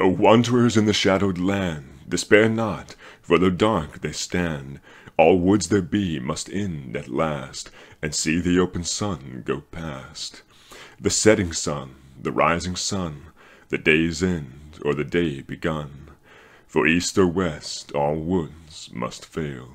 O wanderers in the shadowed land, despair not, for though dark they stand, all woods there be must end at last, and see the open sun go past. The setting sun, the rising sun, the day's end, or the day begun, for east or west all woods must fail.